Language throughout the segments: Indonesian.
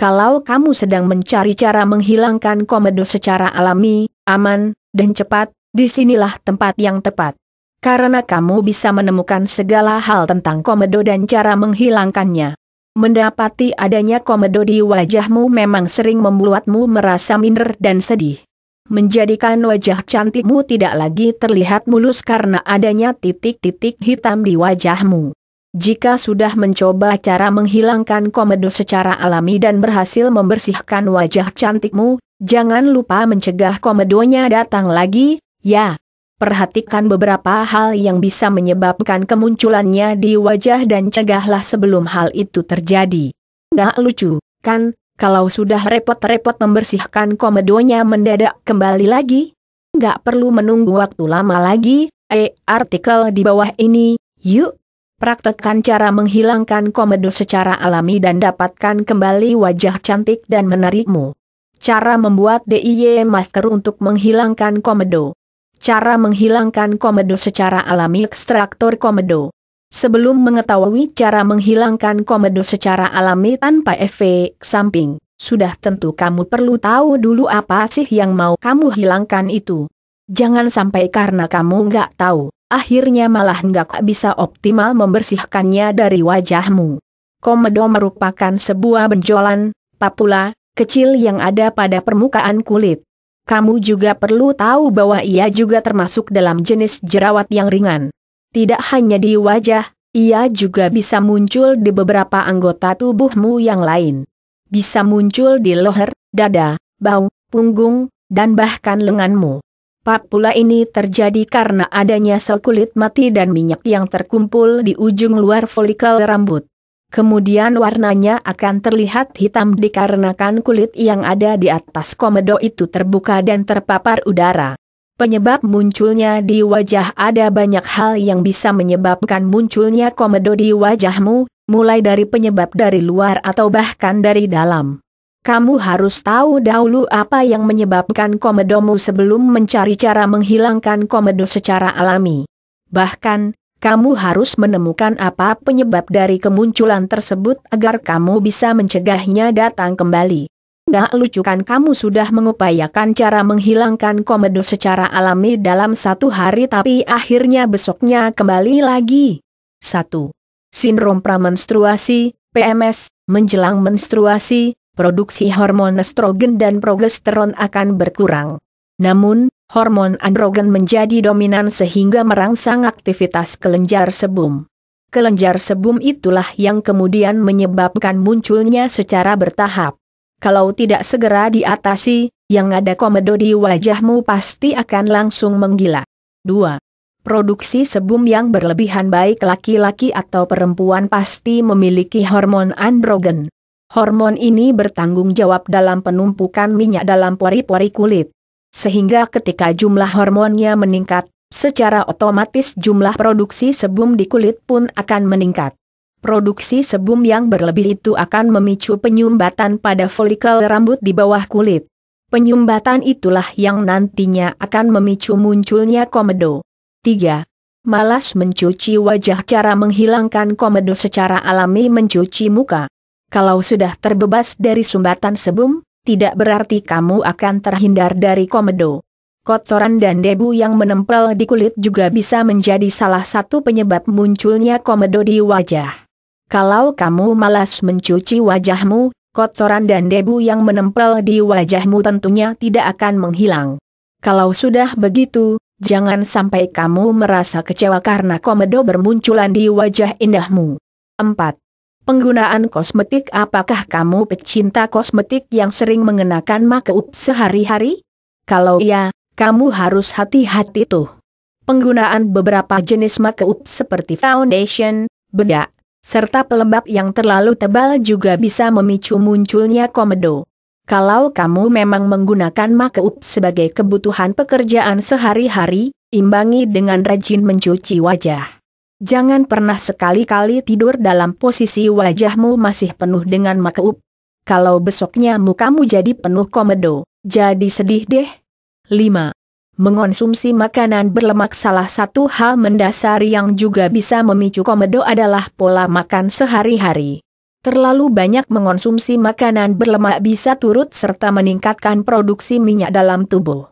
Kalau kamu sedang mencari cara menghilangkan komedo secara alami, aman, dan cepat, disinilah tempat yang tepat. Karena kamu bisa menemukan segala hal tentang komedo dan cara menghilangkannya. Mendapati adanya komedo di wajahmu memang sering membuatmu merasa minder dan sedih. Menjadikan wajah cantikmu tidak lagi terlihat mulus karena adanya titik-titik hitam di wajahmu. Jika sudah mencoba cara menghilangkan komedo secara alami dan berhasil membersihkan wajah cantikmu, jangan lupa mencegah komedonya datang lagi, ya. Perhatikan beberapa hal yang bisa menyebabkan kemunculannya di wajah dan cegahlah sebelum hal itu terjadi. Nggak lucu, kan, kalau sudah repot-repot membersihkan komedonya mendadak kembali lagi? Nggak perlu menunggu waktu lama lagi, eh, artikel di bawah ini, yuk Praktekkan cara menghilangkan komedo secara alami dan dapatkan kembali wajah cantik dan menarikmu. Cara membuat DIY masker untuk menghilangkan komedo. Cara menghilangkan komedo secara alami ekstraktor komedo. Sebelum mengetahui cara menghilangkan komedo secara alami tanpa efek samping, sudah tentu kamu perlu tahu dulu apa sih yang mau kamu hilangkan itu. Jangan sampai karena kamu nggak tahu, akhirnya malah nggak bisa optimal membersihkannya dari wajahmu. Komedo merupakan sebuah benjolan, papula, kecil yang ada pada permukaan kulit. Kamu juga perlu tahu bahwa ia juga termasuk dalam jenis jerawat yang ringan. Tidak hanya di wajah, ia juga bisa muncul di beberapa anggota tubuhmu yang lain. Bisa muncul di leher, dada, bau, punggung, dan bahkan lenganmu. Pak pula ini terjadi karena adanya sel kulit mati dan minyak yang terkumpul di ujung luar folikel rambut. Kemudian warnanya akan terlihat hitam dikarenakan kulit yang ada di atas komedo itu terbuka dan terpapar udara. Penyebab munculnya di wajah ada banyak hal yang bisa menyebabkan munculnya komedo di wajahmu, mulai dari penyebab dari luar atau bahkan dari dalam kamu harus tahu dahulu apa yang menyebabkan komedomu sebelum mencari cara menghilangkan komedo secara alami. Bahkan, kamu harus menemukan apa penyebab dari kemunculan tersebut agar kamu bisa mencegahnya datang kembali. lucu lucukan kamu sudah mengupayakan cara menghilangkan komedo secara alami dalam satu hari tapi akhirnya besoknya kembali lagi. 1. Sindrom pramenstruasi, PMS, menjelang menstruasi, produksi hormon estrogen dan progesteron akan berkurang. Namun, hormon androgen menjadi dominan sehingga merangsang aktivitas kelenjar sebum. Kelenjar sebum itulah yang kemudian menyebabkan munculnya secara bertahap. Kalau tidak segera diatasi, yang ada komedo di wajahmu pasti akan langsung menggila. 2. Produksi sebum yang berlebihan baik laki-laki atau perempuan pasti memiliki hormon androgen. Hormon ini bertanggung jawab dalam penumpukan minyak dalam pori-pori kulit. Sehingga ketika jumlah hormonnya meningkat, secara otomatis jumlah produksi sebum di kulit pun akan meningkat. Produksi sebum yang berlebih itu akan memicu penyumbatan pada folikel rambut di bawah kulit. Penyumbatan itulah yang nantinya akan memicu munculnya komedo. 3. Malas mencuci wajah Cara menghilangkan komedo secara alami mencuci muka kalau sudah terbebas dari sumbatan sebum, tidak berarti kamu akan terhindar dari komedo. Kotoran dan debu yang menempel di kulit juga bisa menjadi salah satu penyebab munculnya komedo di wajah. Kalau kamu malas mencuci wajahmu, kotoran dan debu yang menempel di wajahmu tentunya tidak akan menghilang. Kalau sudah begitu, jangan sampai kamu merasa kecewa karena komedo bermunculan di wajah indahmu. 4. Penggunaan kosmetik Apakah kamu pecinta kosmetik yang sering mengenakan makeup sehari-hari? Kalau iya, kamu harus hati-hati tuh. Penggunaan beberapa jenis makeup seperti foundation, bedak, serta pelembab yang terlalu tebal juga bisa memicu munculnya komedo. Kalau kamu memang menggunakan makeup sebagai kebutuhan pekerjaan sehari-hari, imbangi dengan rajin mencuci wajah. Jangan pernah sekali-kali tidur dalam posisi wajahmu masih penuh dengan makeup. Kalau besoknya mukamu jadi penuh komedo, jadi sedih deh. 5. Mengonsumsi makanan berlemak salah satu hal mendasar yang juga bisa memicu komedo adalah pola makan sehari-hari. Terlalu banyak mengonsumsi makanan berlemak bisa turut serta meningkatkan produksi minyak dalam tubuh.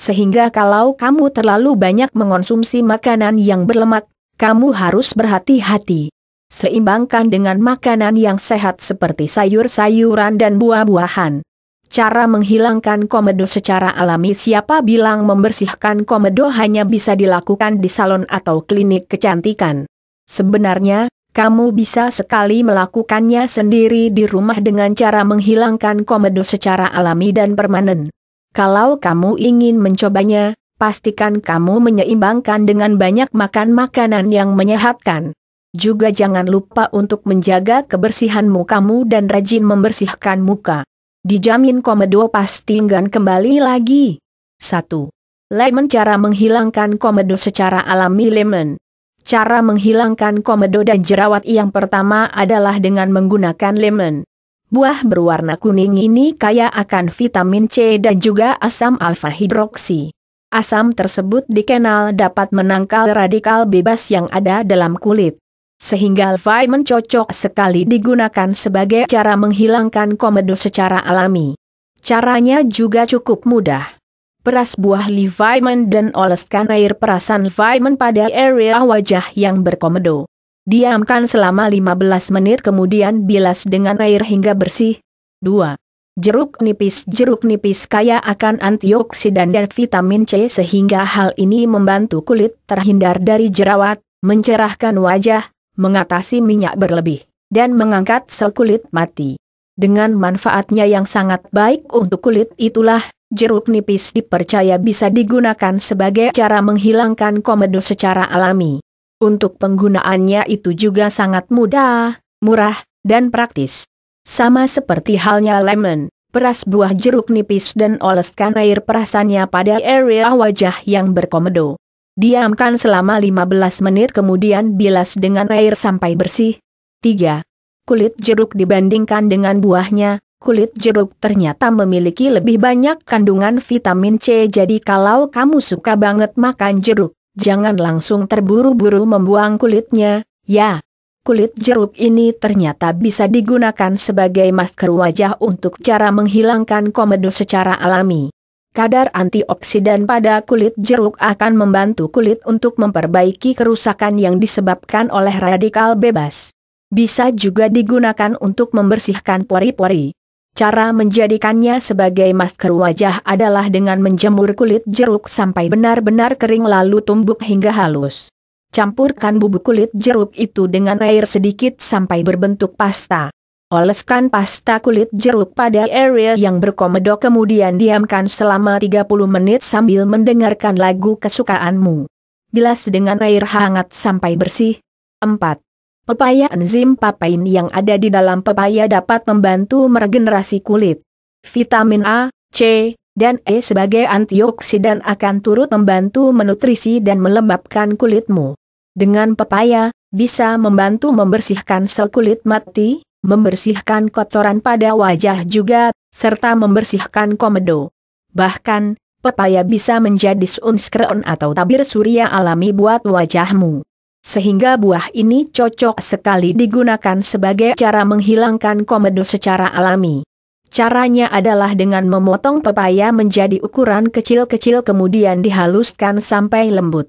Sehingga kalau kamu terlalu banyak mengonsumsi makanan yang berlemak, kamu harus berhati-hati. Seimbangkan dengan makanan yang sehat seperti sayur-sayuran dan buah-buahan. Cara menghilangkan komedo secara alami siapa bilang membersihkan komedo hanya bisa dilakukan di salon atau klinik kecantikan. Sebenarnya, kamu bisa sekali melakukannya sendiri di rumah dengan cara menghilangkan komedo secara alami dan permanen. Kalau kamu ingin mencobanya, pastikan kamu menyeimbangkan dengan banyak makan makanan yang menyehatkan. Juga jangan lupa untuk menjaga kebersihan mukamu dan rajin membersihkan muka. Dijamin komedo pasti enggan kembali lagi. 1. Lemon Cara menghilangkan komedo secara alami Lemon Cara menghilangkan komedo dan jerawat yang pertama adalah dengan menggunakan lemon. Buah berwarna kuning ini kaya akan vitamin C dan juga asam alfa hidroksi. Asam tersebut dikenal dapat menangkal radikal bebas yang ada dalam kulit. Sehingga Vitamin cocok sekali digunakan sebagai cara menghilangkan komedo secara alami. Caranya juga cukup mudah. Peras buah Leviman dan oleskan air perasan Leviman pada area wajah yang berkomedo. Diamkan selama 15 menit kemudian bilas dengan air hingga bersih. 2. Jeruk nipis Jeruk nipis kaya akan antioksidan dan vitamin C sehingga hal ini membantu kulit terhindar dari jerawat, mencerahkan wajah, mengatasi minyak berlebih, dan mengangkat sel kulit mati. Dengan manfaatnya yang sangat baik untuk kulit itulah, jeruk nipis dipercaya bisa digunakan sebagai cara menghilangkan komedo secara alami. Untuk penggunaannya itu juga sangat mudah, murah, dan praktis. Sama seperti halnya lemon, peras buah jeruk nipis dan oleskan air perasannya pada area wajah yang berkomedo. Diamkan selama 15 menit kemudian bilas dengan air sampai bersih. 3. Kulit jeruk dibandingkan dengan buahnya, kulit jeruk ternyata memiliki lebih banyak kandungan vitamin C jadi kalau kamu suka banget makan jeruk, jangan langsung terburu-buru membuang kulitnya, ya kulit jeruk ini ternyata bisa digunakan sebagai masker wajah untuk cara menghilangkan komedo secara alami. Kadar antioksidan pada kulit jeruk akan membantu kulit untuk memperbaiki kerusakan yang disebabkan oleh radikal bebas. Bisa juga digunakan untuk membersihkan pori-pori. Cara menjadikannya sebagai masker wajah adalah dengan menjemur kulit jeruk sampai benar-benar kering lalu tumbuk hingga halus. Campurkan bubuk kulit jeruk itu dengan air sedikit sampai berbentuk pasta. Oleskan pasta kulit jeruk pada area yang berkomedo kemudian diamkan selama 30 menit sambil mendengarkan lagu kesukaanmu. Bilas dengan air hangat sampai bersih. 4. Pepaya enzim papain yang ada di dalam pepaya dapat membantu meregenerasi kulit. Vitamin A, C, dan E sebagai antioksidan akan turut membantu menutrisi dan melembabkan kulitmu dengan pepaya, bisa membantu membersihkan sel kulit mati, membersihkan kotoran pada wajah juga, serta membersihkan komedo. Bahkan, pepaya bisa menjadi sunscreen atau tabir surya alami buat wajahmu. Sehingga buah ini cocok sekali digunakan sebagai cara menghilangkan komedo secara alami. Caranya adalah dengan memotong pepaya menjadi ukuran kecil-kecil kemudian dihaluskan sampai lembut.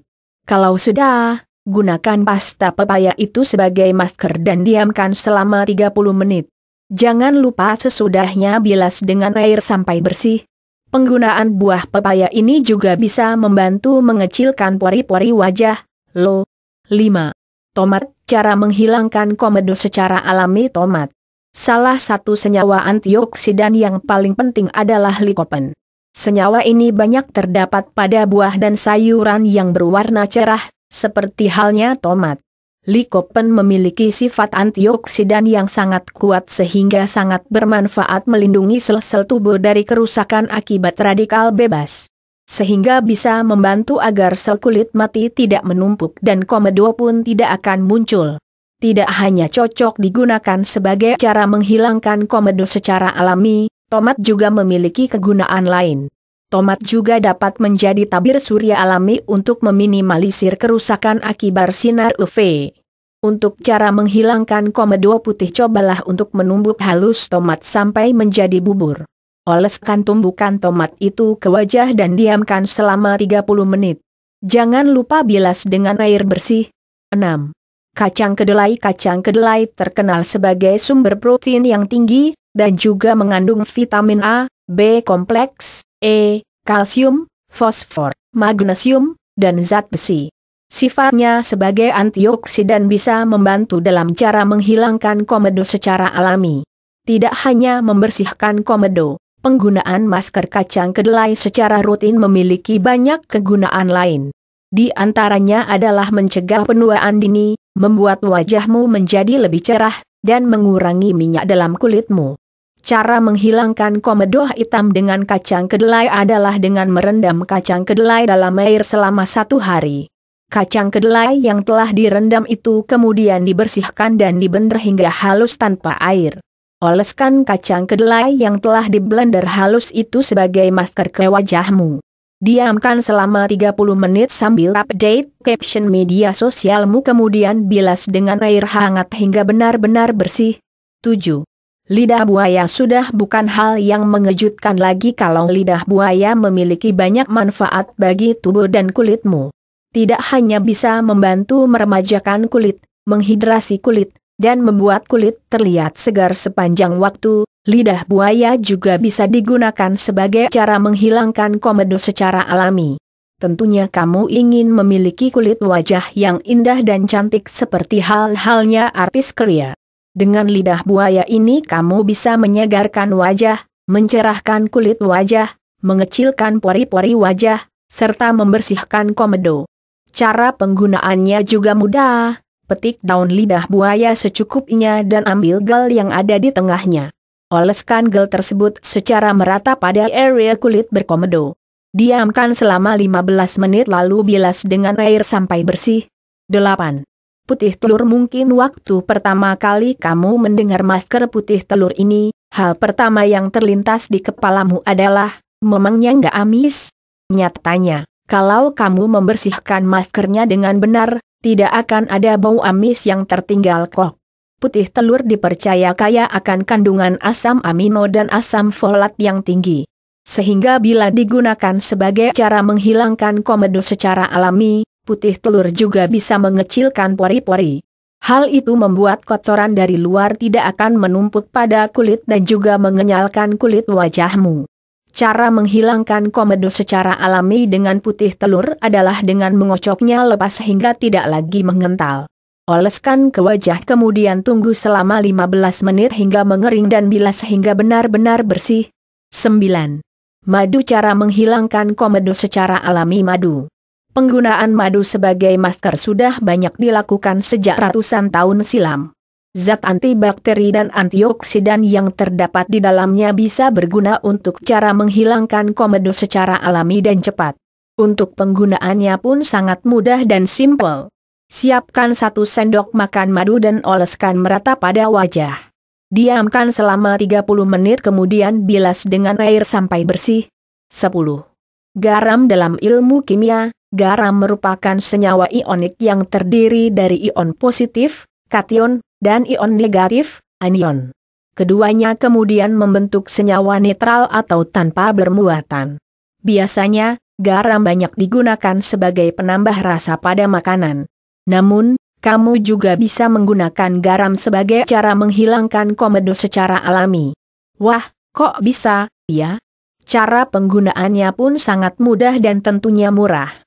Kalau sudah, Gunakan pasta pepaya itu sebagai masker dan diamkan selama 30 menit. Jangan lupa sesudahnya bilas dengan air sampai bersih. Penggunaan buah pepaya ini juga bisa membantu mengecilkan pori-pori wajah. Lo. 5. Tomat, cara menghilangkan komedo secara alami tomat. Salah satu senyawa antioksidan yang paling penting adalah likopen. Senyawa ini banyak terdapat pada buah dan sayuran yang berwarna cerah, seperti halnya tomat. Likopen memiliki sifat antioksidan yang sangat kuat sehingga sangat bermanfaat melindungi sel-sel tubuh dari kerusakan akibat radikal bebas. Sehingga bisa membantu agar sel kulit mati tidak menumpuk dan komedo pun tidak akan muncul. Tidak hanya cocok digunakan sebagai cara menghilangkan komedo secara alami, tomat juga memiliki kegunaan lain tomat juga dapat menjadi tabir surya alami untuk meminimalisir kerusakan akibat sinar UV. Untuk cara menghilangkan komedo putih cobalah untuk menumbuk halus tomat sampai menjadi bubur. Oleskan tumbukan tomat itu ke wajah dan diamkan selama 30 menit. Jangan lupa bilas dengan air bersih. 6. Kacang kedelai Kacang kedelai terkenal sebagai sumber protein yang tinggi, dan juga mengandung vitamin A, B kompleks, E, kalsium, fosfor, magnesium, dan zat besi. Sifatnya sebagai antioksidan bisa membantu dalam cara menghilangkan komedo secara alami. Tidak hanya membersihkan komedo, penggunaan masker kacang kedelai secara rutin memiliki banyak kegunaan lain. Di antaranya adalah mencegah penuaan dini, membuat wajahmu menjadi lebih cerah, dan mengurangi minyak dalam kulitmu. Cara menghilangkan komedo hitam dengan kacang kedelai adalah dengan merendam kacang kedelai dalam air selama satu hari. Kacang kedelai yang telah direndam itu kemudian dibersihkan dan dibender hingga halus tanpa air. Oleskan kacang kedelai yang telah diblender halus itu sebagai masker ke wajahmu. Diamkan selama 30 menit sambil update caption media sosialmu kemudian bilas dengan air hangat hingga benar-benar bersih. 7. Lidah buaya sudah bukan hal yang mengejutkan lagi kalau lidah buaya memiliki banyak manfaat bagi tubuh dan kulitmu. Tidak hanya bisa membantu meremajakan kulit, menghidrasi kulit, dan membuat kulit terlihat segar sepanjang waktu, lidah buaya juga bisa digunakan sebagai cara menghilangkan komedo secara alami. Tentunya kamu ingin memiliki kulit wajah yang indah dan cantik seperti hal-halnya artis Korea. Dengan lidah buaya ini kamu bisa menyegarkan wajah, mencerahkan kulit wajah, mengecilkan pori-pori wajah, serta membersihkan komedo. Cara penggunaannya juga mudah, petik daun lidah buaya secukupnya dan ambil gel yang ada di tengahnya. Oleskan gel tersebut secara merata pada area kulit berkomedo. Diamkan selama 15 menit lalu bilas dengan air sampai bersih. 8 putih telur mungkin waktu pertama kali kamu mendengar masker putih telur ini, hal pertama yang terlintas di kepalamu adalah, memangnya nggak amis? Nyatanya, kalau kamu membersihkan maskernya dengan benar, tidak akan ada bau amis yang tertinggal kok. Putih telur dipercaya kaya akan kandungan asam amino dan asam folat yang tinggi. Sehingga bila digunakan sebagai cara menghilangkan komedo secara alami, putih telur juga bisa mengecilkan pori-pori. Hal itu membuat kotoran dari luar tidak akan menumpuk pada kulit dan juga mengenyalkan kulit wajahmu. Cara menghilangkan komedo secara alami dengan putih telur adalah dengan mengocoknya lepas sehingga tidak lagi mengental. Oleskan ke wajah kemudian tunggu selama 15 menit hingga mengering dan bilas sehingga benar-benar bersih. 9. Madu Cara menghilangkan komedo secara alami Madu Penggunaan madu sebagai masker sudah banyak dilakukan sejak ratusan tahun silam. Zat antibakteri dan antioksidan yang terdapat di dalamnya bisa berguna untuk cara menghilangkan komedo secara alami dan cepat. Untuk penggunaannya pun sangat mudah dan simpel. Siapkan satu sendok makan madu dan oleskan merata pada wajah. Diamkan selama 30 menit kemudian bilas dengan air sampai bersih. 10. Garam dalam ilmu kimia, Garam merupakan senyawa ionik yang terdiri dari ion positif, kation, dan ion negatif, anion. Keduanya kemudian membentuk senyawa netral atau tanpa bermuatan. Biasanya, garam banyak digunakan sebagai penambah rasa pada makanan. Namun, kamu juga bisa menggunakan garam sebagai cara menghilangkan komedo secara alami. Wah, kok bisa, ya? Cara penggunaannya pun sangat mudah dan tentunya murah.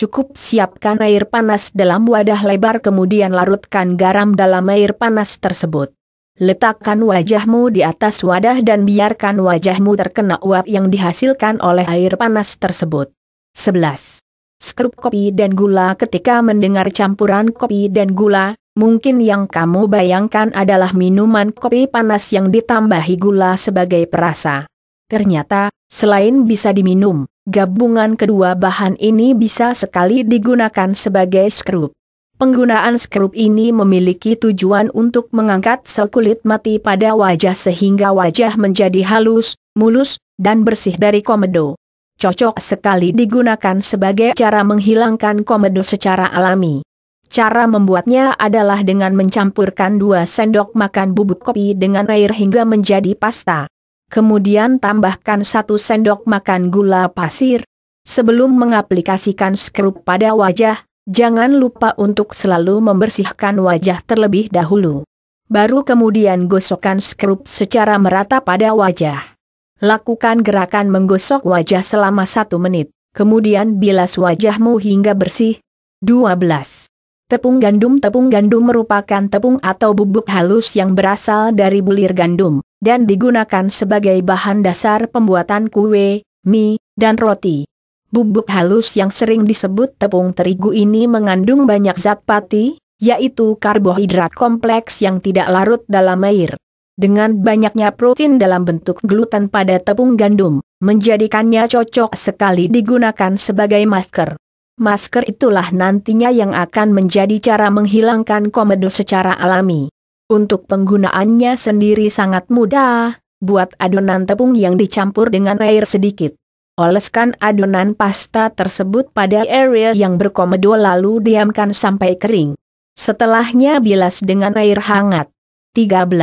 Cukup siapkan air panas dalam wadah lebar kemudian larutkan garam dalam air panas tersebut. Letakkan wajahmu di atas wadah dan biarkan wajahmu terkena uap yang dihasilkan oleh air panas tersebut. 11. Skrup kopi dan gula ketika mendengar campuran kopi dan gula, mungkin yang kamu bayangkan adalah minuman kopi panas yang ditambahi gula sebagai perasa. Ternyata, selain bisa diminum, Gabungan kedua bahan ini bisa sekali digunakan sebagai skrup. Penggunaan skrup ini memiliki tujuan untuk mengangkat sel kulit mati pada wajah sehingga wajah menjadi halus, mulus, dan bersih dari komedo. Cocok sekali digunakan sebagai cara menghilangkan komedo secara alami. Cara membuatnya adalah dengan mencampurkan 2 sendok makan bubuk kopi dengan air hingga menjadi pasta kemudian tambahkan satu sendok makan gula pasir. Sebelum mengaplikasikan skrup pada wajah, jangan lupa untuk selalu membersihkan wajah terlebih dahulu. Baru kemudian gosokkan skrup secara merata pada wajah. Lakukan gerakan menggosok wajah selama satu menit, kemudian bilas wajahmu hingga bersih. 12. Tepung gandum Tepung gandum merupakan tepung atau bubuk halus yang berasal dari bulir gandum dan digunakan sebagai bahan dasar pembuatan kue, mie, dan roti. Bubuk halus yang sering disebut tepung terigu ini mengandung banyak zat pati, yaitu karbohidrat kompleks yang tidak larut dalam air. Dengan banyaknya protein dalam bentuk gluten pada tepung gandum, menjadikannya cocok sekali digunakan sebagai masker. Masker itulah nantinya yang akan menjadi cara menghilangkan komedo secara alami. Untuk penggunaannya sendiri sangat mudah, buat adonan tepung yang dicampur dengan air sedikit. Oleskan adonan pasta tersebut pada area yang berkomedo lalu diamkan sampai kering. Setelahnya bilas dengan air hangat. 13.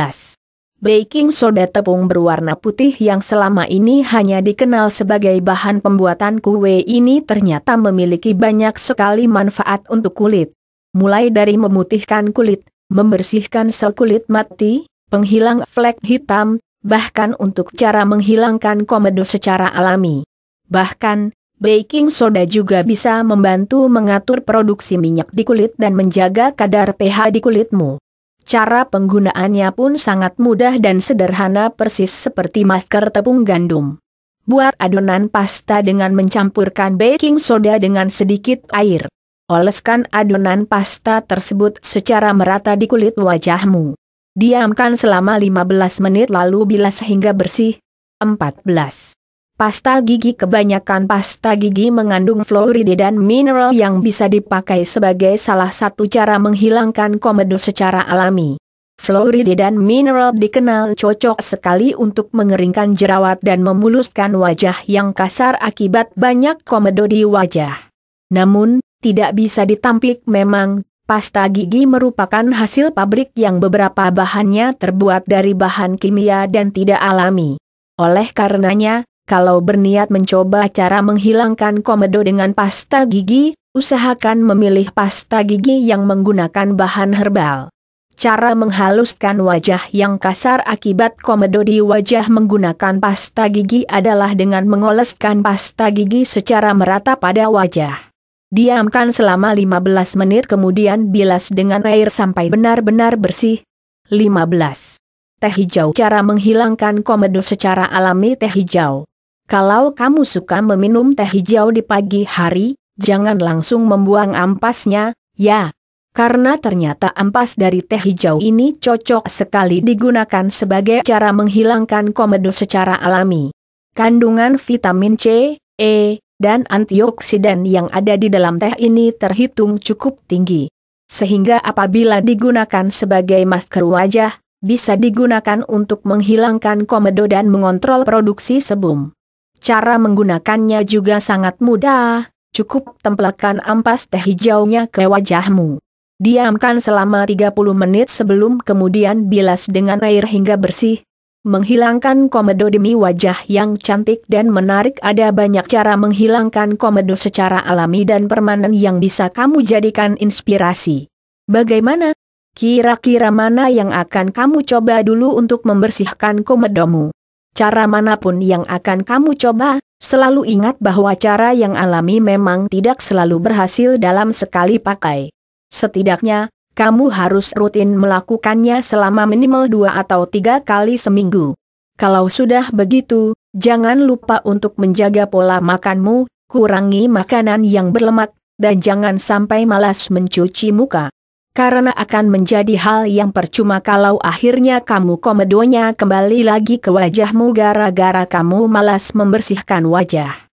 Baking soda tepung berwarna putih yang selama ini hanya dikenal sebagai bahan pembuatan kue ini ternyata memiliki banyak sekali manfaat untuk kulit. Mulai dari memutihkan kulit, membersihkan sel kulit mati, penghilang flek hitam, bahkan untuk cara menghilangkan komedo secara alami. Bahkan, baking soda juga bisa membantu mengatur produksi minyak di kulit dan menjaga kadar pH di kulitmu. Cara penggunaannya pun sangat mudah dan sederhana persis seperti masker tepung gandum. Buat adonan pasta dengan mencampurkan baking soda dengan sedikit air. Oleskan adonan pasta tersebut secara merata di kulit wajahmu. Diamkan selama 15 menit lalu bilas hingga bersih. 14. Pasta gigi Kebanyakan pasta gigi mengandung fluoride dan mineral yang bisa dipakai sebagai salah satu cara menghilangkan komedo secara alami. Fluoride dan mineral dikenal cocok sekali untuk mengeringkan jerawat dan memuluskan wajah yang kasar akibat banyak komedo di wajah. Namun, tidak bisa ditampik memang, pasta gigi merupakan hasil pabrik yang beberapa bahannya terbuat dari bahan kimia dan tidak alami. Oleh karenanya, kalau berniat mencoba cara menghilangkan komedo dengan pasta gigi, usahakan memilih pasta gigi yang menggunakan bahan herbal. Cara menghaluskan wajah yang kasar akibat komedo di wajah menggunakan pasta gigi adalah dengan mengoleskan pasta gigi secara merata pada wajah. Diamkan selama 15 menit kemudian bilas dengan air sampai benar-benar bersih. 15. Teh hijau Cara menghilangkan komedo secara alami teh hijau Kalau kamu suka meminum teh hijau di pagi hari, jangan langsung membuang ampasnya, ya. Karena ternyata ampas dari teh hijau ini cocok sekali digunakan sebagai cara menghilangkan komedo secara alami. Kandungan vitamin C, E, dan antioksidan yang ada di dalam teh ini terhitung cukup tinggi. Sehingga apabila digunakan sebagai masker wajah, bisa digunakan untuk menghilangkan komedo dan mengontrol produksi sebum. Cara menggunakannya juga sangat mudah, cukup tempelkan ampas teh hijaunya ke wajahmu. Diamkan selama 30 menit sebelum kemudian bilas dengan air hingga bersih, Menghilangkan komedo demi wajah yang cantik dan menarik ada banyak cara menghilangkan komedo secara alami dan permanen yang bisa kamu jadikan inspirasi. Bagaimana? Kira-kira mana yang akan kamu coba dulu untuk membersihkan komedomu? Cara manapun yang akan kamu coba, Selalu ingat bahwa cara yang alami memang tidak selalu berhasil dalam sekali pakai. Setidaknya, kamu harus rutin melakukannya selama minimal dua atau tiga kali seminggu. Kalau sudah begitu, jangan lupa untuk menjaga pola makanmu, kurangi makanan yang berlemak, dan jangan sampai malas mencuci muka. Karena akan menjadi hal yang percuma kalau akhirnya kamu komedonya kembali lagi ke wajahmu gara-gara kamu malas membersihkan wajah.